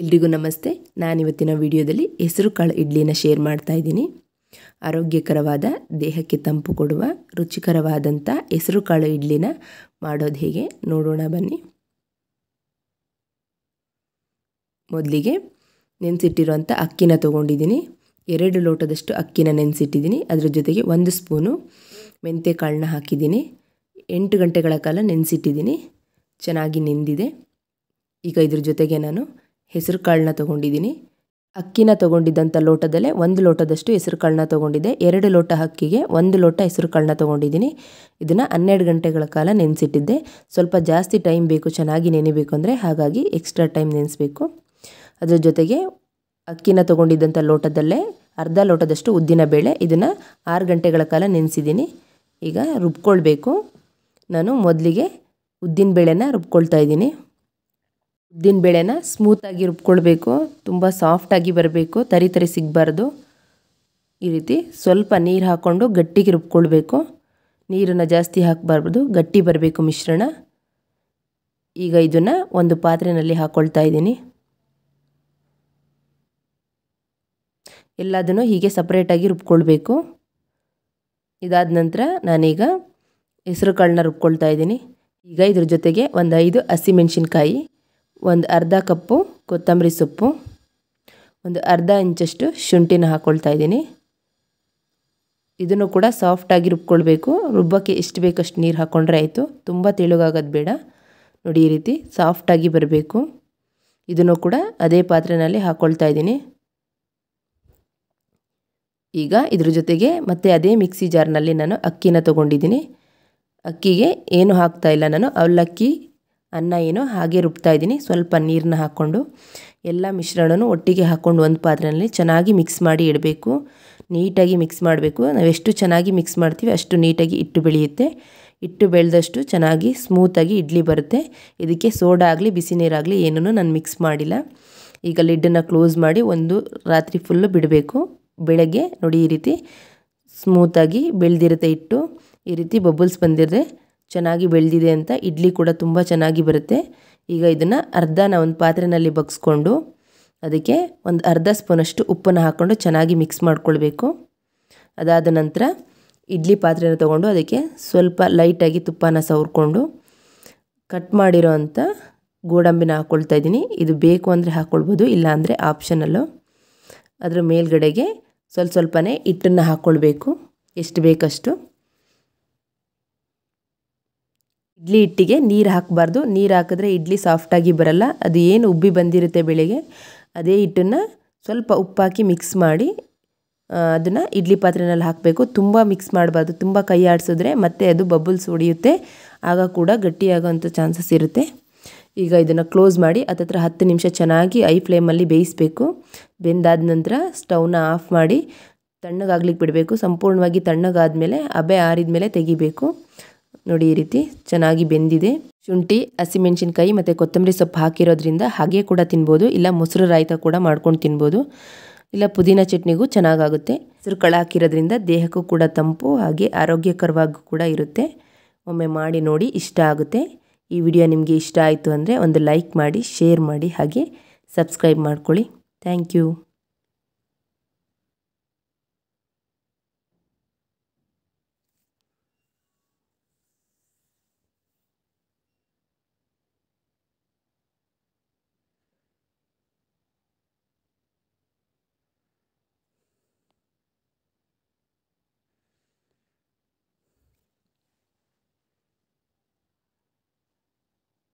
ಎಲ್ರಿಗೂ ನಮಸ್ತೆ ನಾನಿವತ್ತಿನ ವಿಡಿಯೋದಲ್ಲಿ ಹೆಸರು ಕಾಳು ಇಡ್ಲಿನ ಶೇರ್ ಮಾಡ್ತಾ ಇದ್ದೀನಿ ಆರೋಗ್ಯಕರವಾದ ದೇಹಕ್ಕೆ ತಂಪು ಕೊಡುವ ರುಚಿಕರವಾದಂಥ ಹೆಸರು ಕಾಳು ಇಡ್ಲಿನ ಮಾಡೋದು ಹೇಗೆ ನೋಡೋಣ ಬನ್ನಿ ಮೊದಲಿಗೆ ನೆನೆಸಿಟ್ಟಿರುವಂಥ ಅಕ್ಕಿನ ತೊಗೊಂಡಿದ್ದೀನಿ ಎರಡು ಲೋಟದಷ್ಟು ಅಕ್ಕಿನ ನೆನೆಸಿಟ್ಟಿದ್ದೀನಿ ಅದರ ಜೊತೆಗೆ ಒಂದು ಸ್ಪೂನು ಮೆಂತೆ ಕಾಳನ್ನ ಹಾಕಿದ್ದೀನಿ ಎಂಟು ಗಂಟೆಗಳ ಕಾಲ ನೆನೆಸಿಟ್ಟಿದ್ದೀನಿ ಚೆನ್ನಾಗಿ ನೆಂದಿದೆ ಈಗ ಇದ್ರ ಜೊತೆಗೆ ನಾನು ಹೆಸರು ಕಾಳನ್ನ ತೊಗೊಂಡಿದ್ದೀನಿ ಅಕ್ಕಿನ ತೊಗೊಂಡಿದ್ದಂಥ ಲೋಟದಲ್ಲೇ ಒಂದು ಲೋಟದಷ್ಟು ಹೆಸರು ಕಾಳನ್ನ ತೊಗೊಂಡಿದ್ದೆ ಎರಡು ಲೋಟ ಅಕ್ಕಿಗೆ ಒಂದು ಲೋಟ ಹೆಸರು ಕಾಳನ್ನ ತೊಗೊಂಡಿದ್ದೀನಿ ಇದನ್ನು ಹನ್ನೆರಡು ಗಂಟೆಗಳ ಕಾಲ ನೆನೆಸಿಟ್ಟಿದ್ದೆ ಸ್ವಲ್ಪ ಜಾಸ್ತಿ ಟೈಮ್ ಬೇಕು ಚೆನ್ನಾಗಿ ನೆನೆಬೇಕು ಅಂದರೆ ಹಾಗಾಗಿ ಎಕ್ಸ್ಟ್ರಾ ಟೈಮ್ ನೆನೆಸಬೇಕು ಅದರ ಜೊತೆಗೆ ಅಕ್ಕಿನ ತೊಗೊಂಡಿದ್ದಂಥ ಲೋಟದಲ್ಲೇ ಅರ್ಧ ಲೋಟದಷ್ಟು ಉದ್ದಿನ ಬೇಳೆ ಇದನ್ನು ಆರು ಗಂಟೆಗಳ ಕಾಲ ನೆನೆಸಿದ್ದೀನಿ ಈಗ ರುಬ್ಕೊಳ್ಬೇಕು ನಾನು ಮೊದಲಿಗೆ ಉದ್ದಿನ ಬೇಳೆನ ರುಬ್ಕೊಳ್ತಾ ಇದ್ದೀನಿ ಉದ್ದಿನ ಬೇಳೆನ ಸ್ಮೂತಾಗಿ ರುಬ್ಕೊಳ್ಬೇಕು ತುಂಬ ಸಾಫ್ಟಾಗಿ ಬರಬೇಕು ತರಿ ತರಿ ಸಿಗಬಾರ್ದು ಈ ರೀತಿ ಸ್ವಲ್ಪ ನೀರು ಹಾಕ್ಕೊಂಡು ಗಟ್ಟಿಗೆ ರುಬ್ಕೊಳ್ಬೇಕು ನೀರನ್ನು ಜಾಸ್ತಿ ಹಾಕಬಾರ್ದು ಗಟ್ಟಿ ಬರಬೇಕು ಮಿಶ್ರಣ ಈಗ ಇದನ್ನು ಒಂದು ಪಾತ್ರೆಯಲ್ಲಿ ಹಾಕ್ಕೊಳ್ತಾ ಇದ್ದೀನಿ ಎಲ್ಲದನ್ನು ಹೀಗೆ ಸಪ್ರೇಟಾಗಿ ರುಬ್ಕೊಳ್ಬೇಕು ಇದಾದ ನಂತರ ನಾನೀಗ ಹೆಸರು ಕಾಳನ್ನ ರುಬ್ಕೊಳ್ತಾ ಇದ್ದೀನಿ ಈಗ ಇದ್ರ ಜೊತೆಗೆ ಒಂದು ಐದು ಹಸಿಮೆಣ್ಸಿನ್ಕಾಯಿ ಒಂದು ಅರ್ಧ ಕಪ್ಪು ಕೊತ್ತಂಬರಿ ಸೊಪ್ಪು ಒಂದು ಅರ್ಧ ಇಂಚಷ್ಟು ಶುಂಠಿನ ಹಾಕ್ಕೊಳ್ತಾ ಇದ್ದೀನಿ ಇದನ್ನು ಕೂಡ ಸಾಫ್ಟಾಗಿ ರುಬ್ಕೊಳ್ಬೇಕು ರುಬ್ಬಕ್ಕೆ ಎಷ್ಟು ಬೇಕಷ್ಟು ನೀರು ಹಾಕ್ಕೊಂಡ್ರೆ ಆಯಿತು ತುಂಬ ತೆಳುಗಾಗೋದು ಬೇಡ ನೋಡಿ ಈ ರೀತಿ ಸಾಫ್ಟಾಗಿ ಬರಬೇಕು ಇದನ್ನು ಕೂಡ ಅದೇ ಪಾತ್ರೆಯಲ್ಲಿ ಹಾಕ್ಕೊಳ್ತಾ ಇದ್ದೀನಿ ಈಗ ಇದ್ರ ಜೊತೆಗೆ ಮತ್ತೆ ಅದೇ ಮಿಕ್ಸಿ ಜಾರ್ನಲ್ಲಿ ನಾನು ಅಕ್ಕಿನ ತೊಗೊಂಡಿದ್ದೀನಿ ಅಕ್ಕಿಗೆ ಏನು ಹಾಕ್ತಾಯಿಲ್ಲ ಇಲ್ಲ ನಾನು ಅವಲಕ್ಕಿ ಅನ್ನ ಏನು ಹಾಗೆ ರುಬ್ತಾ ಇದ್ದೀನಿ ಸ್ವಲ್ಪ ನೀರನ್ನ ಹಾಕ್ಕೊಂಡು ಎಲ್ಲ ಮಿಶ್ರಣನೂ ಒಟ್ಟಿಗೆ ಹಾಕ್ಕೊಂಡು ಒಂದು ಪಾತ್ರೆಯಲ್ಲಿ ಚೆನ್ನಾಗಿ ಮಿಕ್ಸ್ ಮಾಡಿ ಇಡಬೇಕು ನೀಟಾಗಿ ಮಿಕ್ಸ್ ಮಾಡಬೇಕು ನಾವು ಎಷ್ಟು ಚೆನ್ನಾಗಿ ಮಿಕ್ಸ್ ಮಾಡ್ತೀವಿ ಅಷ್ಟು ನೀಟಾಗಿ ಇಟ್ಟು ಬೆಳೆಯುತ್ತೆ ಇಟ್ಟು ಬೆಳೆದಷ್ಟು ಚೆನ್ನಾಗಿ ಸ್ಮೂತಾಗಿ ಇಡ್ಲಿ ಬರುತ್ತೆ ಇದಕ್ಕೆ ಸೋಡಾ ಆಗಲಿ ಬಿಸಿ ನೀರಾಗಲಿ ಏನೂ ನಾನು ಮಿಕ್ಸ್ ಮಾಡಿಲ್ಲ ಈಗ ಲಿಡ್ಡನ್ನು ಕ್ಲೋಸ್ ಮಾಡಿ ಒಂದು ರಾತ್ರಿ ಫುಲ್ಲು ಬಿಡಬೇಕು ಬೆಳಗ್ಗೆ ನೋಡಿ ಈ ರೀತಿ ಸ್ಮೂತಾಗಿ ಬೆಳೆದಿರುತ್ತೆ ಇಟ್ಟು ಈ ರೀತಿ ಬಬಲ್ಸ್ ಬಂದಿರದೆ ಚೆನ್ನಾಗಿ ಬೆಳೆದಿದೆ ಅಂತ ಇಡ್ಲಿ ಕೂಡ ತುಂಬ ಚೆನ್ನಾಗಿ ಬರುತ್ತೆ ಈಗ ಇದನ್ನು ಅರ್ಧ ಒಂದು ಪಾತ್ರೆಯಲ್ಲಿ ಬಗ್ಸ್ಕೊಂಡು ಅದಕ್ಕೆ ಒಂದು ಅರ್ಧ ಸ್ಪೂನಷ್ಟು ಉಪ್ಪನ್ನು ಹಾಕ್ಕೊಂಡು ಚೆನ್ನಾಗಿ ಮಿಕ್ಸ್ ಮಾಡಿಕೊಳ್ಬೇಕು ಅದಾದ ನಂತರ ಇಡ್ಲಿ ಪಾತ್ರೆನ ತೊಗೊಂಡು ಅದಕ್ಕೆ ಸ್ವಲ್ಪ ಲೈಟಾಗಿ ತುಪ್ಪನ ಸವರ್ಕೊಂಡು ಕಟ್ ಮಾಡಿರೋ ಅಂಥ ಗೋಡಂಬಿನ ಹಾಕ್ಕೊಳ್ತಾ ಇದ್ದೀನಿ ಇದು ಬೇಕು ಅಂದರೆ ಹಾಕ್ಕೊಳ್ಬೋದು ಇಲ್ಲಾಂದರೆ ಆಪ್ಷನಲ್ಲು ಅದರ ಮೇಲ್ಗಡೆಗೆ ಸ್ವಲ್ಪ ಸ್ವಲ್ಪನೇ ಹಿಟ್ಟನ್ನು ಹಾಕ್ಕೊಳ್ಬೇಕು ಎಷ್ಟು ಬೇಕಷ್ಟು ಇಡ್ಲಿ ಹಿಟ್ಟಿಗೆ ನೀರು ಹಾಕಬಾರ್ದು ನೀರು ಹಾಕಿದ್ರೆ ಇಡ್ಲಿ ಸಾಫ್ಟಾಗಿ ಬರಲ್ಲ ಅದು ಏನು ಉಬ್ಬಿ ಬಂದಿರುತ್ತೆ ಬೆಳೆಗೆ ಅದೇ ಹಿಟ್ಟನ್ನು ಸ್ವಲ್ಪ ಉಪ್ಪಾಕಿ ಮಿಕ್ಸ್ ಮಾಡಿ ಅದನ್ನು ಇಡ್ಲಿ ಪಾತ್ರೆನಲ್ಲಿ ಹಾಕಬೇಕು ತುಂಬ ಮಿಕ್ಸ್ ಮಾಡಬಾರ್ದು ತುಂಬ ಕೈ ಆಡಿಸಿದ್ರೆ ಮತ್ತೆ ಅದು ಬಬಲ್ಸ್ ಉಡಿಯುತ್ತೆ ಆಗ ಕೂಡ ಗಟ್ಟಿಯಾಗೋಂಥ ಚಾನ್ಸಸ್ ಇರುತ್ತೆ ಈಗ ಇದನ್ನು ಕ್ಲೋಸ್ ಮಾಡಿ ಅದತ್ರ ಹತ್ತು ನಿಮಿಷ ಚೆನ್ನಾಗಿ ಐ ಫ್ಲೇಮಲ್ಲಿ ಬೇಯಿಸಬೇಕು ಬೆಂದಾದ ನಂತರ ಸ್ಟವ್ನ ಆಫ್ ಮಾಡಿ ತಣ್ಣಗಾಗ್ಲಿಕ್ಕೆ ಬಿಡಬೇಕು ಸಂಪೂರ್ಣವಾಗಿ ತಣ್ಣಗಾದ ಮೇಲೆ ಆರಿದ ಮೇಲೆ ತೆಗಿಬೇಕು ನೋಡಿ ಈ ರೀತಿ ಚೆನ್ನಾಗಿ ಬೆಂದಿದೆ ಶುಂಠಿ ಹಸಿಮೆಣಸಿನ್ಕಾಯಿ ಮತ್ತು ಕೊತ್ತಂಬರಿ ಸೊಪ್ಪು ಹಾಕಿರೋದ್ರಿಂದ ಹಾಗೆ ಕೂಡ ತಿನ್ಬೋದು ಇಲ್ಲ ಮೊಸರು ರಾಯ್ತ ಕೂಡ ಮಾಡ್ಕೊಂಡು ತಿನ್ಬೋದು ಇಲ್ಲ ಪುದೀನ ಚಟ್ನಿಗೂ ಚೆನ್ನಾಗಾಗುತ್ತೆ ಹಸಿರು ಕಳ ಹಾಕಿರೋದ್ರಿಂದ ದೇಹಕ್ಕೂ ಕೂಡ ತಂಪು ಹಾಗೆ ಆರೋಗ್ಯಕರವಾಗೂ ಕೂಡ ಇರುತ್ತೆ ಒಮ್ಮೆ ಮಾಡಿ ನೋಡಿ ಇಷ್ಟ ಆಗುತ್ತೆ ಈ ವಿಡಿಯೋ ನಿಮಗೆ ಇಷ್ಟ ಆಯಿತು ಅಂದರೆ ಒಂದು ಲೈಕ್ ಮಾಡಿ ಶೇರ್ ಮಾಡಿ ಹಾಗೆ ಸಬ್ಸ್ಕ್ರೈಬ್ ಮಾಡ್ಕೊಳ್ಳಿ ಥ್ಯಾಂಕ್ ಯು